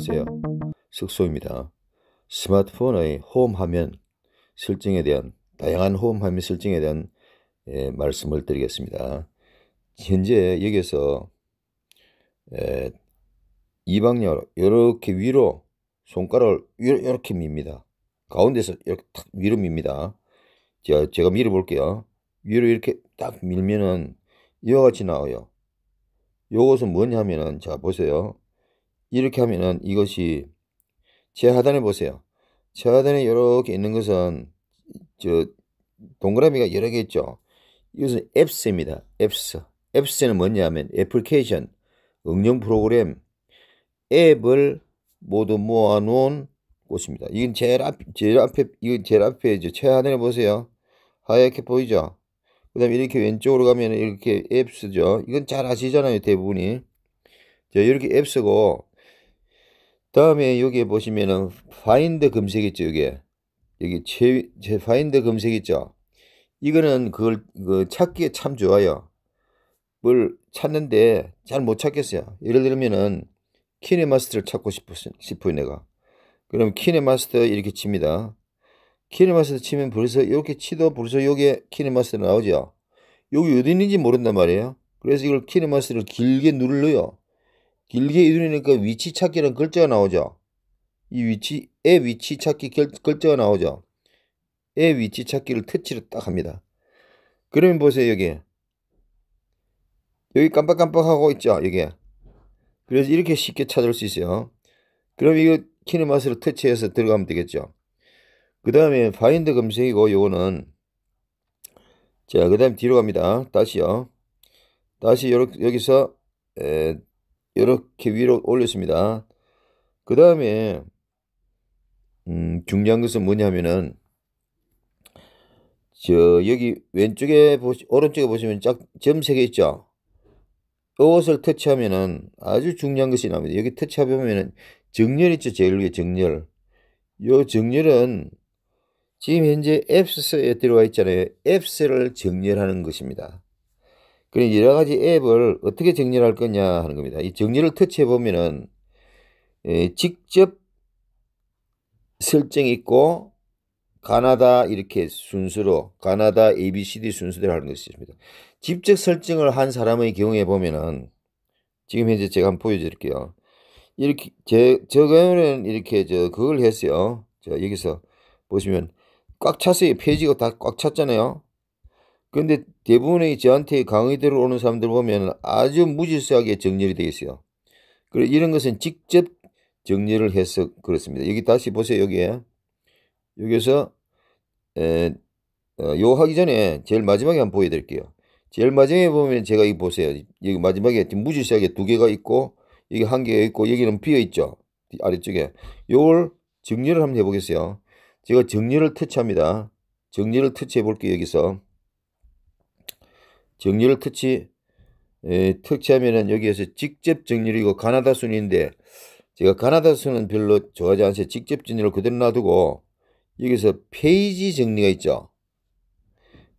안녕하세요. 숙소입니다. 스마트폰의 호흡 화면 설정에 대한 다양한 호흡 화면 설정에 대한 예, 말씀을 드리겠습니다. 현재 여기서 에, 예, 이방열 이렇게 위로 손가락을 이렇게 밉니다. 가운데서 이렇게 탁 위로 밉니다. 자, 제가 밀어 볼게요. 위로 이렇게 딱 밀면은 이와 같이 나와요. 요것은 뭐냐 하면은 자 보세요. 이렇게 하면은 이것이 제 하단에 보세요. 제 하단에 이렇게 있는 것은 저 동그라미가 여러 개 있죠. 이것은 앱스입니다. 앱스. 앱스는 뭐냐면 애플케이션 응용 프로그램, 앱을 모두 모아놓은 곳입니다. 이건 제일 앞, 제일 앞에, 이건 제일 앞에 제하단에 보세요. 하얗게 보이죠? 그 다음에 이렇게 왼쪽으로 가면 이렇게 앱스죠. 이건 잘 아시잖아요, 대부분이. 자, 이렇게 앱스고, 다음에 여기에 보시면은 파인 n 검색 있죠 여기에 여기 제, 최 f i n 검색 있죠 이거는 그걸 그 찾기에 참 좋아요 뭘 찾는데 잘 못 찾겠어요 예를 들면은 키네마스터를 찾고 싶어, 싶어요 내가 그럼 키네마스터 이렇게 칩니다 키네마스터 치면 벌써 이렇게 치도 벌써 여기에 키네마스터 나오죠 여기 어디 있는지 모른단 말이에요 그래서 이걸 키네마스터를 길게 눌러요 길게 이두리니까 위치 찾기란 글자가 나오죠. 이위치에 위치 찾기 결, 글자가 나오죠. 에 위치 찾기를 터치를 딱 합니다. 그러면 보세요 여기 여기 깜빡깜빡하고 있죠 여기 그래서 이렇게 쉽게 찾을 수 있어요. 그럼 이거 키네마스로 터치해서 들어가면 되겠죠. 그 다음에 파인드 검색이고 요거는 자 그 다음 뒤로 갑니다. 다시요. 다시 요렇게 여기서 에, 이렇게 위로 올렸습니다. 그 다음에 음, 중요한 것은 뭐냐면은 저 여기 왼쪽에 보시 오른쪽에 보시면 점세개 있죠. 이것을 터치하면은 아주 중요한 것이 나옵니다. 여기 터치하면은 정렬 있죠. 제일 위에 정렬. 요 정렬은 지금 현재 앱스에 들어와 있잖아요. 앱스를 정렬하는 것입니다. 그런 그러니까 여러 가지 앱을 어떻게 정리를 할 거냐 하는 겁니다. 이 정리를 터치해 보면은 예, 직접 설정 있고 가나다 이렇게 순서로 가나다 ABCD 순서대로 하는 것이 있습니다. 직접 설정을 한 사람의 경우에 보면은 지금 현재 제가 한번 보여드릴게요. 이렇게 제, 저 경우는 이렇게 저 그걸 했어요. 저 여기서 보시면 꽉 찼어요. 페이지가 다 꽉 찼잖아요. 근데 대부분의 저한테 강의 대로오는 사람들 보면 아주 무질서하게 정렬이 되어 있어요. 그래 이런 것은 직접 정리를 해서 그렇습니다. 여기 다시 보세요. 여기에 여기서 에, 어, 요 하기 전에 제일 마지막에 한번 보여드릴게요. 제일 마지막에 보면 제가 이 보세요. 여기 마지막에 무질서하게 두 개가 있고 여기 한 개가 있고 여기는 비어 있죠. 아래쪽에 요걸 정리를 한번 해보겠어요. 제가 정리를 터치합니다. 정리를 터치해 볼게요. 여기서 정렬을 터치, 에, 터치하면은 여기에서 직접 정렬이고 가나다 순인데 제가 가나다 순은 별로 좋아하지 않아서 직접 정렬을 그대로 놔두고 여기서 페이지 정리가 있죠.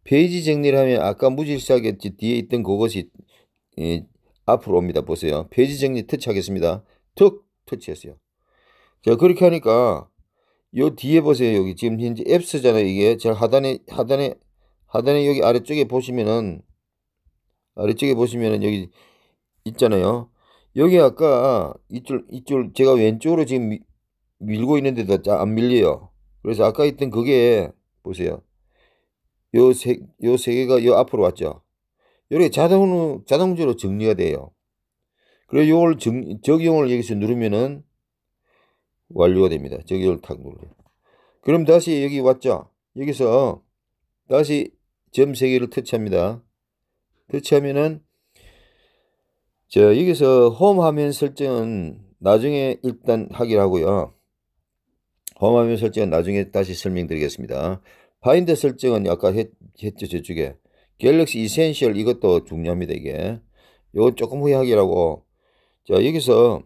페이지 정리를 하면 아까 무질서하지 뒤에 있던 그것이 에, 앞으로 옵니다. 보세요. 페이지 정리 터치하겠습니다. 툭 터치했어요. 자 그렇게 하니까 요 뒤에 보세요. 여기 지금 현재 앱스잖아요. 이게 제 하단에 하단에 하단에 여기 아래쪽에 보시면은 아래쪽에 보시면은 여기 있잖아요. 여기 아까 이쪽 이쪽 제가 왼쪽으로 지금 미, 밀고 있는데도 안 밀려요. 그래서 아까 있던 그게 보세요. 요 세 요 세 개가 요 앞으로 왔죠. 요렇게 자동 자동으로 정리가 돼요. 그래 요걸 정, 적용을 여기서 누르면은 완료가 됩니다. 적용을 탁 눌러요. 그럼 다시 여기 왔죠. 여기서 다시 점 세 개를 터치합니다. 대체하면은 저 여기서 홈 화면 설정은 나중에 일단 하기로 하고요. 홈 화면 설정은 나중에 다시 설명드리겠습니다. 파인드 설정은 아까 했, 했죠 저쪽에 갤럭시 이센셜 이것도 중요합니다 이게 요건 조금 후에 하기라고 자 여기서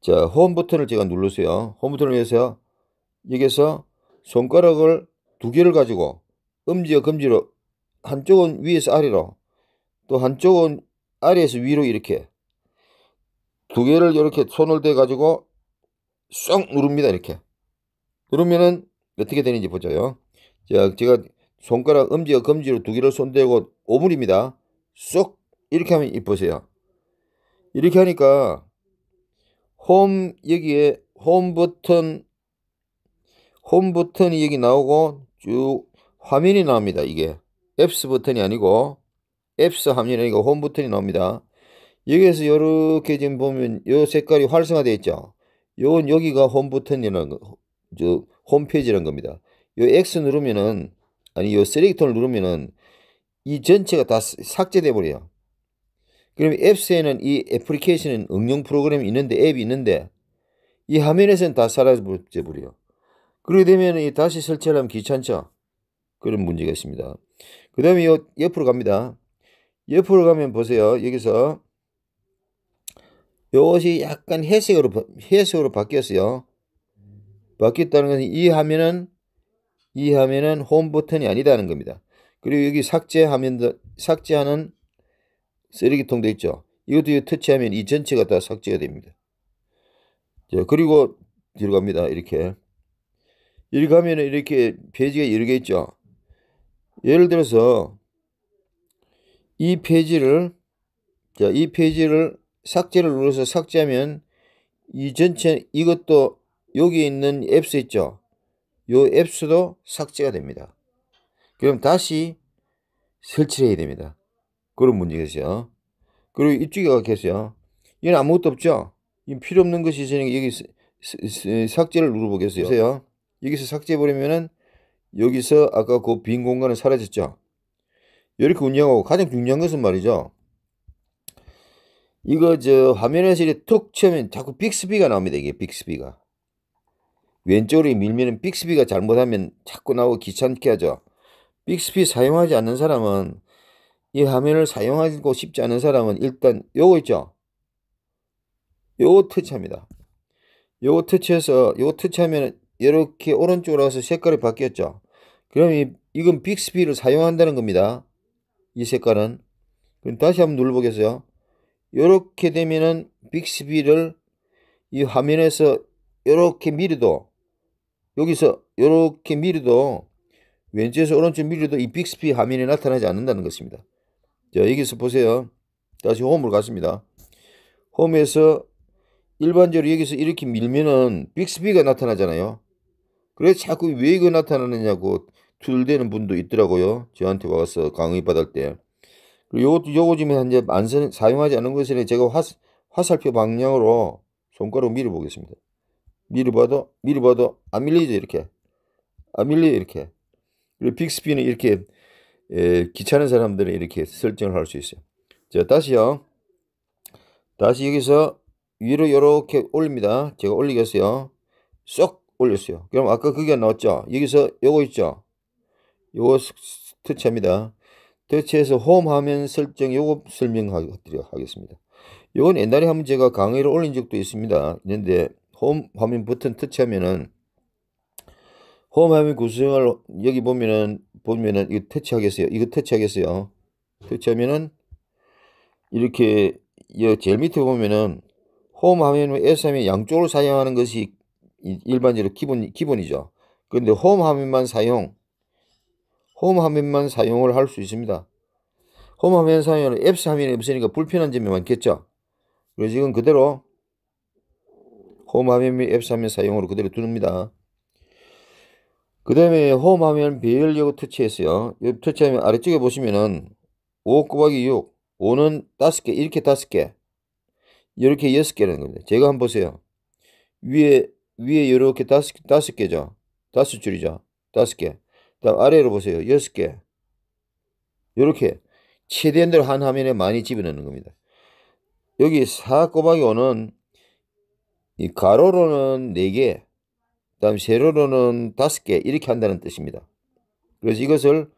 자 홈 버튼을 제가 누르세요 홈 버튼을 위해서 여기서 손가락을 두 개를 가지고 엄지와 금지로 한쪽은 위에서 아래로 또 한쪽은 아래에서 위로 이렇게 두 개를 이렇게 손을 대 가지고 쏙 누릅니다 이렇게 그러면은 어떻게 되는지 보자요 자 제가 손가락 엄지와 검지로 두 개를 손대고 오물입니다쏙 이렇게 하면 보세요 이렇게 하니까 홈 여기에 홈 버튼 홈 버튼이 여기 나오고 쭉 화면이 나옵니다 이게 앱스 버튼이 아니고 앱스 함유는 이거 홈 버튼이 나옵니다. 여기에서 이렇게 지금 보면 요 색깔이 활성화되어 있죠. 요건 여기가 홈 버튼이라는 저 홈페이지라는 겁니다. 요 X 누르면은 아니 요 쓰레기통을 누르면은 이 전체가 다 삭제돼 버려요. 그럼 앱스에는 이 애플리케이션은 응용 프로그램이 있는데 앱이 있는데 이 화면에서는 다 사라져 버려요. 그러게 되면 이 다시 설치하려면 귀찮죠. 그런 문제가 있습니다. 그 다음에 옆으로 갑니다. 옆으로 가면 보세요. 여기서 이것이 약간 회색으로, 회색으로 바뀌었어요. 바뀌었다는 것은 이 화면은 이 화면은 홈 버튼이 아니다는 겁니다. 그리고 여기 삭제 하면 삭제하는 쓰레기통도 있죠. 이것도 터치하면 이 전체가 다 삭제가 됩니다. 자, 그리고 뒤로 갑니다. 이렇게. 이렇게 하면 이렇게 페이지가 여러 개 있죠. 예를 들어서 이 페이지를 자, 이 페이지를 삭제를 눌러서 삭제하면 이 전체 이것도 여기 있는 앱스 있죠. 요 앱스도 삭제가 됩니다. 그럼 다시 설치를 해야 됩니다. 그런 문제겠어요. 그리고 이쪽에 가겠어요. 이건 아무것도 없죠. 이 필요 없는 것이 있으니까 여기 삭제를 눌러보겠어요. 여기서 삭제해버리면은 여기서 아까 그 빈 공간은 사라졌죠. 이렇게 운영하고 가장 중요한 것은 말이죠. 이거 저 화면에서 이렇게 툭 치면 자꾸 빅스비가 나옵니다. 이게 빅스비가. 왼쪽으로 밀면은 빅스비가 잘못하면 자꾸 나오고 귀찮게 하죠. 빅스비 사용하지 않는 사람은 이 화면을 사용하고 싶지 않은 사람은 일단 요거 있죠. 요거 터치합니다. 요거 터치해서 요거 터치하면 이렇게 오른쪽으로 와서 색깔이 바뀌었죠. 그럼 이, 이건 빅스피를 사용한다는 겁니다. 이 색깔은. 그럼 다시 한번 눌러보겠어요. 이렇게 되면은 빅스피를 이 화면에서 이렇게 미리도 여기서 이렇게 미리도 왼쪽에서 오른쪽 미리도 이 빅스피 화면에 나타나지 않는다는 것입니다. 자 여기서 보세요. 다시 홈으로 갔습니다. 홈에서 일반적으로 여기서 이렇게 밀면은 빅스피가 나타나잖아요. 그래 자꾸 왜 이거 나타나느냐고 툴덜대는 분도 있더라고요. 저한테 와서 강의 받을 때. 그리고 요것도 요거 지금 이제 안쓰 사용하지 않은 것에 제가 화, 화살표 방향으로 손가락 밀어 보겠습니다. 밀어 봐도, 밀어 봐도 안 밀리죠, 이렇게. 안 밀려요, 이렇게. 그리고 빅스피는 이렇게, 에, 귀찮은 사람들은 이렇게 설정을 할 수 있어요. 자, 다시요. 다시 여기서 위로 이렇게 올립니다. 제가 올리겠어요. 쏙 올렸어요. 그럼 아까 그게 나왔죠? 여기서 요거 있죠? 요거 스트치합니다. 스트치에서 홈 화면 설정 요거 설명하겠습니다. 요건 옛날에 한번 제가 강의를 올린 적도 있습니다. 있는데 홈 화면 버튼 터치하면은 홈 화면 구성을 여기 보면은 보면은 이거 터치하겠어요. 이거 터치하겠어요. 터치하면은 이렇게 여 제일 밑에 보면은 홈 화면은 s 화의 양쪽을 사용하는 것이 일반적으로 기본 기본이죠. 그런데 홈 화면만 사용 홈 화면만 사용을 할 수 있습니다. 홈 화면 사용은 앱 화면이 없으니까 불편한 점이 많겠죠. 그리고 지금 그대로 홈 화면 및앱 화면 사용으로 그대로 두릅니다. 그 다음에 홈 화면 배열려고 터치했어요. 이 터치하면 아래쪽에 보시면은 5 곱하기 6, 5는 5개, 이렇게 5개, 이렇게 6개라는 겁니다. 제가 한번 보세요. 위에, 위에 이렇게 5, 5개죠. 5줄이죠. 5개. 다음 아래로 보세요. 여섯 개. 이렇게 최대한대로 한 화면에 많이 집어넣는 겁니다. 여기 4 곱하기 5는 이 가로로는 4개, 그 다음 세로로는 5개 이렇게 한다는 뜻입니다. 그래서 이것을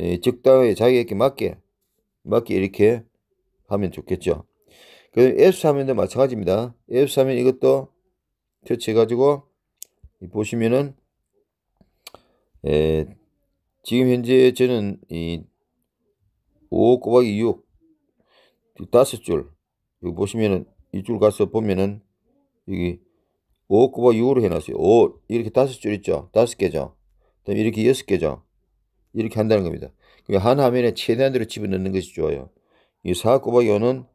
예, 적당하게 자기에게 맞게 맞게 이렇게 하면 좋겠죠. 그 F3면도 마찬가지입니다. F3면 이것도 터치해가지고 보시면은 에, 예, 지금 현재 저는 이5 곱하기 6 다섯 줄 여기 보시면은 이 줄 가서 보면은 여기 5 곱하기 6으로 해놨어요. 5 이렇게 다섯 줄 있죠. 다섯 개죠. 그다음 이렇게 여섯 개죠. 이렇게 한다는 겁니다. 그러니까 한 화면에 최대한대로 집어넣는 것이 좋아요. 이4 곱하기 5는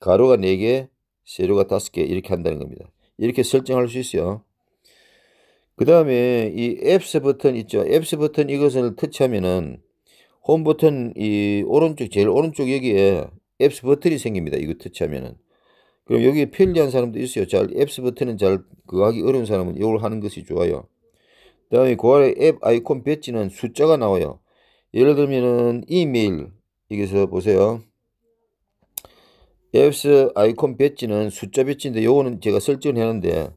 가로가 4개, 세로가 5개 이렇게 한다는 겁니다. 이렇게 설정할 수 있어요. 그 다음에 이 앱스 버튼 있죠. 앱스 버튼 이것을 터치하면은 홈 버튼 이 오른쪽 제일 오른쪽 여기에 앱스 버튼이 생깁니다. 이거 터치하면은 그럼 여기 편리한 음. 사람도 있어요. 잘 앱스 버튼은 잘 그거 하기 어려운 사람은 이걸 하는 것이 좋아요. 그 다음에 그 아래 앱 아이콘 배치는 숫자가 나와요. 예를 들면은 이메일 여기서 보세요. 앱스 아이콘 배치는 숫자 배치인데 요거는 제가 설정해 놨는데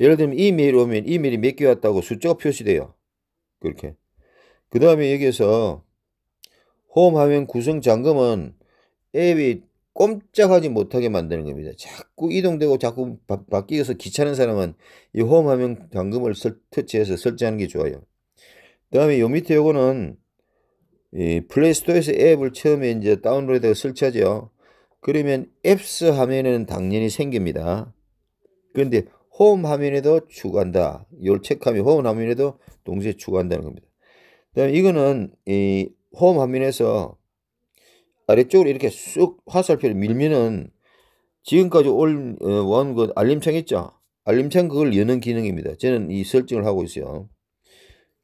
예를 들면 이메일 오면 이 메일이 몇 개 왔다고 숫자가 표시돼요. 그렇게. 그 다음에 여기에서 홈 화면 구성 잠금은 앱이 꼼짝하지 못하게 만드는 겁니다. 자꾸 이동되고 자꾸 바, 바뀌어서 귀찮은 사람은 이 홈 화면 잠금을 설, 터치해서 설치하는게 좋아요. 그 다음에 요 밑에 요거는 이 플레이스토어에서 앱을 처음에 이제 다운로드해서 설치하죠. 그러면 앱스 화면에는 당연히 생깁니다. 그런데 호흡하면에도 추구한다. 열책하며 호흡하면에도 동시에 추구한다는 겁니다. 그다음 이거는 이 호흡하면에서 아래쪽으로 이렇게 쑥 화살표를 밀면은 지금까지 올, 어, 원그 알림창 있죠? 알림창 그걸 여는 기능입니다. 저는 이 설정을 하고 있어요.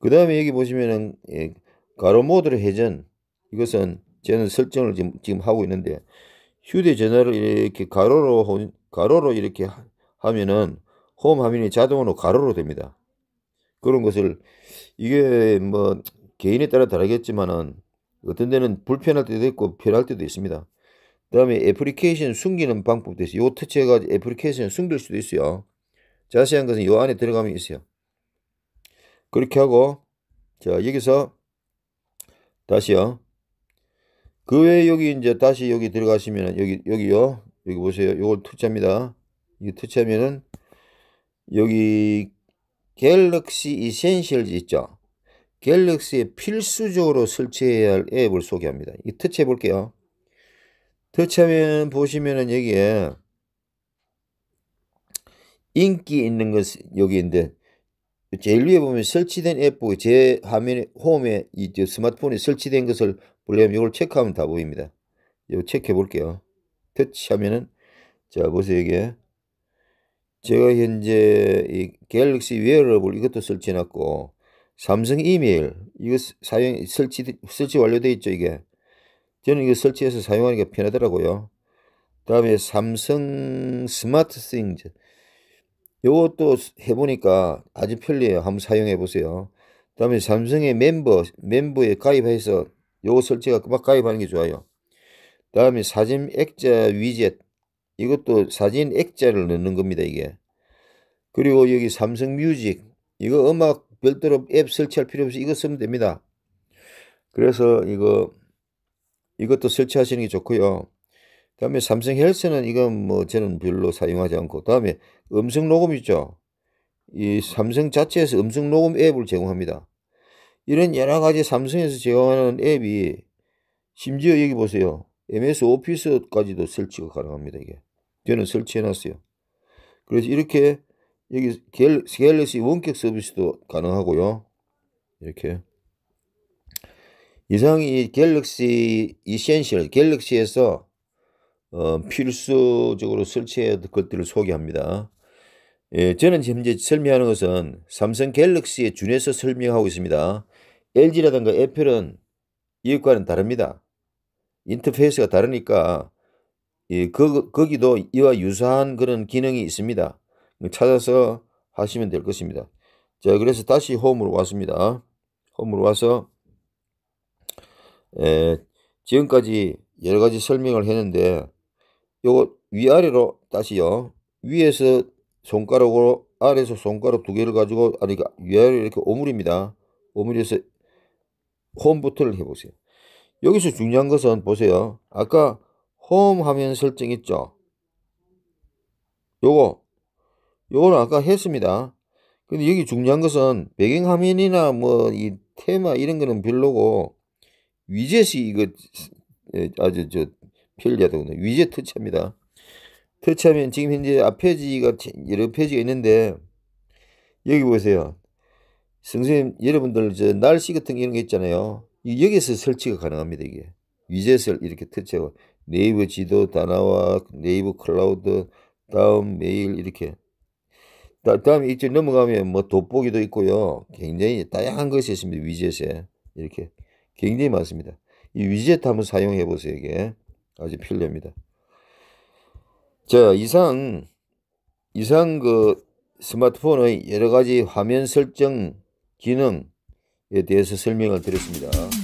그 다음에 여기 보시면은 예, 가로 모드로 회전 이것은 저는 설정을 지금, 지금 하고 있는데 휴대전화를 이렇게 가로로 가로로 이렇게 하면은 홈 화면이 자동으로 가로로 됩니다. 그런 것을 이게 뭐 개인에 따라 다르겠지만은 어떤 데는 불편할 때도 있고 편할 때도 있습니다. 그 다음에 애플리케이션 숨기는 방법도 있어요. 요 터치해가지고 애플리케이션 숨길 수도 있어요. 자세한 것은 요 안에 들어가면 있어요. 그렇게 하고 자 여기서 다시요. 그 외에 여기 이제 다시 여기 들어가시면 여기 여기요. 여기 보세요. 요걸 터치합니다. 이거 터치하면은 여기 갤럭시 이센셜즈 있죠. 갤럭시에 필수적으로 설치해야 할 앱을 소개합니다. 이 터치해 볼게요. 터치하면 보시면은 여기에 인기 있는 것 여기인데 제일 위에 보면 설치된 앱 보고 제 화면에 홈에 이 스마트폰에 설치된 것을 보려면 이걸 체크하면 다 보입니다. 이거 체크해 볼게요. 터치하면은 자 보세요 이게 제가 현재 이 갤럭시 웨어러블 이것도 설치해놨고 삼성 이메일 이거 사용 설치 설치 완료돼 있죠 이게 저는 이거 설치해서 사용하는게 편하더라고요. 다음에 삼성 스마트 싱즈 요것도 해보니까 아주 편리해요. 한번 사용해 보세요. 다음에 삼성의 멤버 멤버에 가입해서 요거 설치가 막 가입하는 게 좋아요. 다음에 사진 액자 위젯 이것도 사진 액자를 넣는 겁니다, 이게. 그리고 여기 삼성 뮤직. 이거 음악 별도로 앱 설치할 필요 없이 이거 쓰면 됩니다. 그래서 이거, 이것도 설치하시는 게 좋고요. 다음에 삼성 헬스는 이건 뭐 저는 별로 사용하지 않고, 다음에 음성 녹음 있죠. 이 삼성 자체에서 음성 녹음 앱을 제공합니다. 이런 여러 가지 삼성에서 제공하는 앱이 심지어 여기 보세요. MS 오피스까지도 설치가 가능합니다, 이게. 저는 설치해놨어요. 그래서 이렇게 여기 갤럭시 원격 서비스도 가능하고요. 이렇게 이상이 이 갤럭시 이센셜 갤럭시에서 어, 필수적으로 설치해야 될 것들을 소개합니다. 예, 저는 현재 설명하는 것은 삼성 갤럭시에 준해서 설명하고 있습니다. LG라든가 애플은 이것과는 다릅니다. 인터페이스가 다르니까 예, 거, 거기도 이와 유사한 그런 기능이 있습니다. 찾아서 하시면 될 것입니다. 자, 그래서 다시 홈으로 왔습니다. 홈으로 와서 에, 예, 지금까지 여러 가지 설명을 했는데 요거 위아래로 다시요. 위에서 손가락으로 아래에서 손가락 두 개를 가지고 아니 그러니까 위아래 이렇게 오므립니다. 오므려서 홈부터를 해보세요. 여기서 중요한 것은 보세요. 아까 홈 화면 설정 있죠? 요거 요거는 아까 했습니다. 근데 여기 중요한 것은 배경 화면이나 뭐 이 테마 이런 거는 별로고 위젯이 이거 아주 저 편리하더군요. 위젯 터치합니다. 터치하면 지금 현재 앞페이지가 여러 페이지가 있는데 여기 보세요. 선생님 여러분들 저 날씨 같은 이런 거 있잖아요. 여기서 설치가 가능합니다. 이게 위젯을 이렇게 터치하고 네이버 지도 다나와 네이버 클라우드 다음 메일 이렇게 다음 이쪽 넘어가면 뭐 돋보기도 있고요 굉장히 다양한 것이 있습니다 위젯에 이렇게 굉장히 많습니다 이 위젯 한번 사용해 보세요 이게 아주 필요합니다 자 이상 이상 그 스마트폰의 여러 가지 화면 설정 기능에 대해서 설명을 드렸습니다.